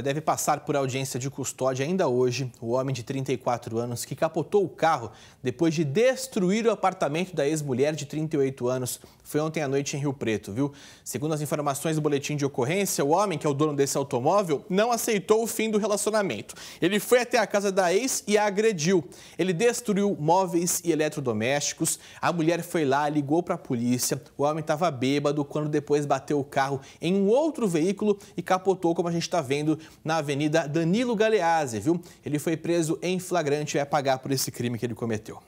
Deve passar por audiência de custódia ainda hoje o homem de 34 anos que capotou o carro depois de destruir o apartamento da ex-mulher de 38 anos. Foi ontem à noite em Rio Preto, viu? Segundo as informações do boletim de ocorrência, o homem, que é o dono desse automóvel, não aceitou o fim do relacionamento. Ele foi até a casa da ex e a agrediu. Ele destruiu móveis e eletrodomésticos. A mulher foi lá, ligou para a polícia. O homem estava bêbado quando depois bateu o carro em um outro veículo e capotou, como a gente está vendo na Avenida Danilo Galeazzi, viu? Ele foi preso em flagrante e vai é pagar por esse crime que ele cometeu.